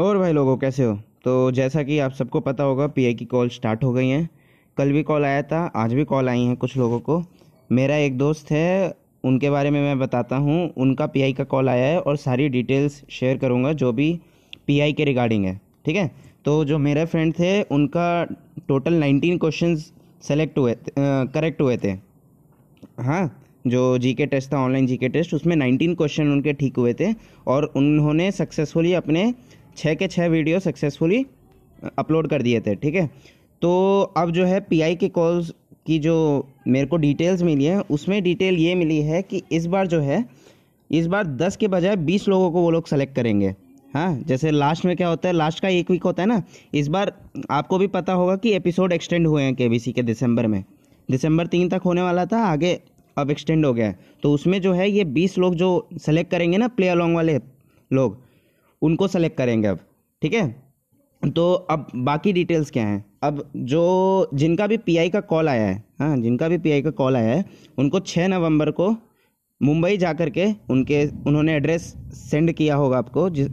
और भाई लोगों कैसे हो तो जैसा कि आप सबको पता होगा पी की कॉल स्टार्ट हो गई हैं कल भी कॉल आया था आज भी कॉल आई हैं कुछ लोगों को मेरा एक दोस्त है उनके बारे में मैं बताता हूँ उनका पी का कॉल आया है और सारी डिटेल्स शेयर करूँगा जो भी पी के रिगार्डिंग है ठीक है तो जो मेरे फ्रेंड थे उनका टोटल नाइनटीन क्वेश्चन सेलेक्ट हुए करेक्ट हुए थे हाँ जो जीके टेस्ट था ऑनलाइन जीके टेस्ट उसमें नाइनटीन क्वेश्चन उनके ठीक हुए थे और उन्होंने सक्सेसफुली अपने छः के छः वीडियो सक्सेसफुली अपलोड कर दिए थे ठीक है तो अब जो है पीआई के कॉल्स की जो मेरे को डिटेल्स मिली है उसमें डिटेल ये मिली है कि इस बार जो है इस बार दस के बजाय बीस लोगों को वो लोग सेलेक्ट करेंगे हाँ जैसे लास्ट में क्या होता है लास्ट का एक वीक होता है ना इस बार आपको भी पता होगा कि एपिसोड एक्सटेंड हुए हैं के के दिसंबर में दिसंबर तीन तक होने वाला था आगे अब एक्सटेंड हो गया है तो उसमें जो है ये बीस लोग जो सेलेक्ट करेंगे ना प्ले अलॉन्ग वाले लोग उनको सेलेक्ट करेंगे अब ठीक है तो अब बाकी डिटेल्स क्या हैं अब जो जिनका भी पीआई का कॉल आया है हाँ जिनका भी पीआई का कॉल आया है उनको छः नवंबर को मुंबई जा कर के उनके उन्होंने एड्रेस सेंड किया होगा आपको जिस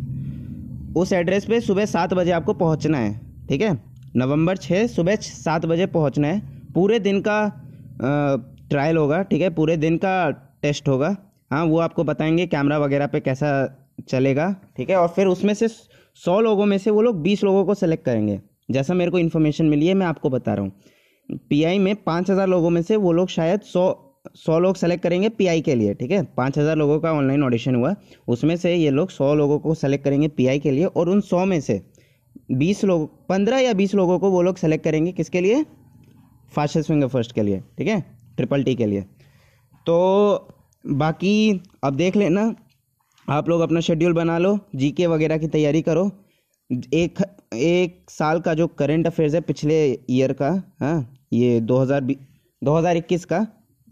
उस एड्रेस पे सुबह सात बजे आपको पहुंचना है ठीक है नवंबर छः सुबह सात बजे पहुंचना है पूरे दिन का ट्रायल होगा ठीक है पूरे दिन का टेस्ट होगा हाँ वो आपको बताएंगे कैमरा वगैरह पे कैसा चलेगा ठीक है और फिर उसमें से सौ लोगों में से वो लोग बीस लोगों को सेलेक्ट करेंगे जैसा मेरे को इन्फॉर्मेशन मिली है मैं आपको बता रहा हूँ पीआई में पाँच हज़ार लोगों में से वो लोग शायद सौ सौ लोग सेलेक्ट करेंगे पीआई के लिए ठीक है पाँच हज़ार लोगों का ऑनलाइन ऑडिशन हुआ उसमें से ये लोग सौ लोगों को सेलेक्ट करेंगे पीआई के लिए और उन सौ में से बीस लोग पंद्रह या बीस लोगों को वो लोग सेलेक्ट करेंगे किसके लिए फास्टेस्ट फिंगर फर्स्ट के लिए ठीक है ट्रिपल टी के लिए तो बाकी अब देख लेना आप लोग अपना शेड्यूल बना लो जीके वगैरह की तैयारी करो एक एक साल का जो करेंट अफेयर्स है पिछले ईयर का हाँ ये 2020 2021 का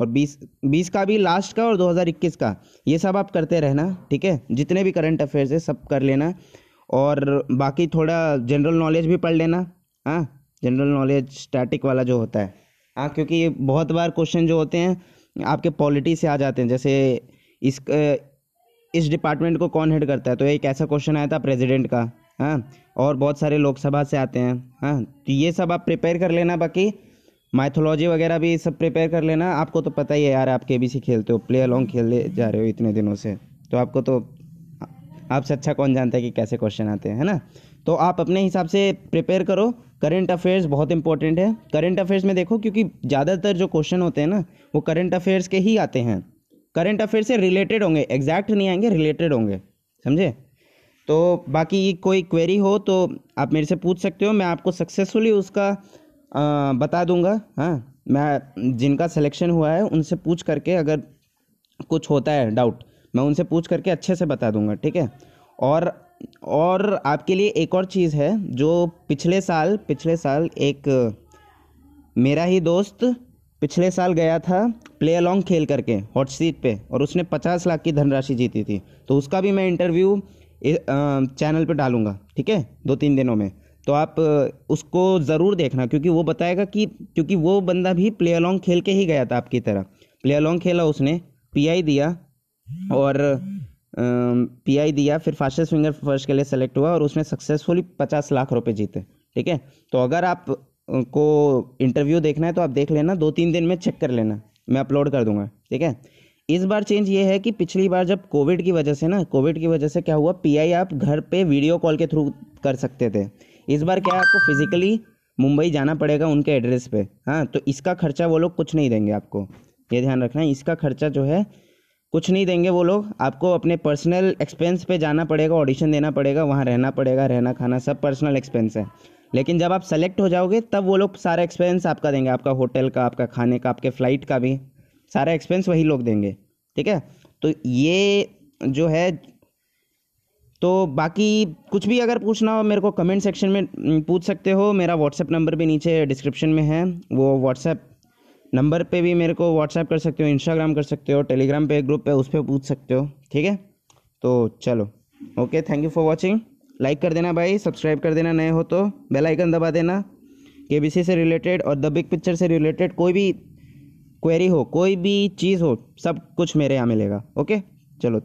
और 20 20 का भी लास्ट का और 2021 का ये सब आप करते रहना ठीक है जितने भी करंट अफेयर्स है सब कर लेना और बाकी थोड़ा जनरल नॉलेज भी पढ़ लेना हाँ जनरल नॉलेज स्टैटिक वाला जो होता है हाँ क्योंकि बहुत बार क्वेश्चन जो होते हैं आपके पॉलिटी से आ जाते हैं जैसे इस इस डिपार्टमेंट को कौन हेड करता है तो एक ऐसा क्वेश्चन आया था प्रेसिडेंट का हाँ और बहुत सारे लोकसभा से आते हैं हाँ तो ये सब आप प्रिपेयर कर लेना बाकी माइथोलॉजी वगैरह भी सब प्रिपेयर कर लेना आपको तो पता ही है यार आप के बी सी खेलते हो प्ले अलॉन्ग खेले जा रहे हो इतने दिनों से तो आपको तो आपसे अच्छा कौन जानता है कि कैसे क्वेश्चन आते हैं है ना तो आप अपने हिसाब से प्रिपेयर करो करंट अफेयर्स बहुत इंपॉर्टेंट है करंट अफेयर्स में देखो क्योंकि ज़्यादातर जो क्वेश्चन होते हैं ना वो करंट अफेयर्स के ही आते हैं करंट अफेयर से रिलेटेड होंगे एग्जैक्ट नहीं आएंगे रिलेटेड होंगे समझे तो बाकी कोई क्वेरी हो तो आप मेरे से पूछ सकते हो मैं आपको सक्सेसफुली उसका आ, बता दूंगा हाँ मैं जिनका सिलेक्शन हुआ है उनसे पूछ करके अगर कुछ होता है डाउट मैं उनसे पूछ करके अच्छे से बता दूंगा ठीक है और और आपके लिए एक और चीज़ है जो पिछले साल पिछले साल एक मेरा ही दोस्त पिछले साल गया था प्ले अलॉन्ग खेल करके हॉट सीट पे और उसने पचास लाख की धनराशि जीती थी तो उसका भी मैं इंटरव्यू चैनल पे डालूंगा ठीक है दो तीन दिनों में तो आप उसको ज़रूर देखना क्योंकि वो बताएगा कि क्योंकि वो बंदा भी प्ले अलॉन्ग खेल के ही गया था आपकी तरह प्ले अलॉन्ग खेला उसने पीआई दिया और पीआई दिया फिर फास्टेस्ट फिंगर फर्स्ट के लिए सेलेक्ट हुआ और उसने सक्सेसफुली पचास लाख रुपये जीते ठीक है तो अगर आप को इंटरव्यू देखना है तो आप देख लेना दो तीन दिन में चेक कर लेना मैं अपलोड कर दूंगा ठीक है इस बार चेंज ये है कि पिछली बार जब कोविड की वजह से ना कोविड की वजह से क्या हुआ पीआई आप घर पे वीडियो कॉल के थ्रू कर सकते थे इस बार क्या है आपको फिजिकली मुंबई जाना पड़ेगा उनके एड्रेस पे हाँ तो इसका खर्चा वो लोग कुछ नहीं देंगे आपको ये ध्यान रखना है इसका खर्चा जो है कुछ नहीं देंगे वो लोग आपको अपने पर्सनल एक्सपेंस पे जाना पड़ेगा ऑडिशन देना पड़ेगा वहाँ रहना पड़ेगा रहना खाना सब पर्सनल एक्सपेंस है लेकिन जब आप सेलेक्ट हो जाओगे तब वो लोग सारा एक्सपेंस आपका देंगे आपका होटल का आपका खाने का आपके फ़्लाइट का भी सारा एक्सपेंस वही लोग देंगे ठीक है तो ये जो है तो बाकी कुछ भी अगर पूछना हो मेरे को कमेंट सेक्शन में पूछ सकते हो मेरा व्हाट्सएप नंबर भी नीचे डिस्क्रिप्शन में है वो व्हाट्सएप नंबर पे भी मेरे को व्हाट्सएप कर सकते हो इंस्टाग्राम कर सकते हो टेलीग्राम पे ग्रुप पे उस पर पूछ सकते हो ठीक है तो चलो okay thank you for watching like कर देना भाई सब्सक्राइब कर देना नए हो तो बेल आइकन दबा देना के से रिलेटेड और द बिग पिक्चर से रिलेटेड कोई भी क्वेरी हो कोई भी चीज़ हो सब कुछ मेरे यहाँ मिलेगा ओके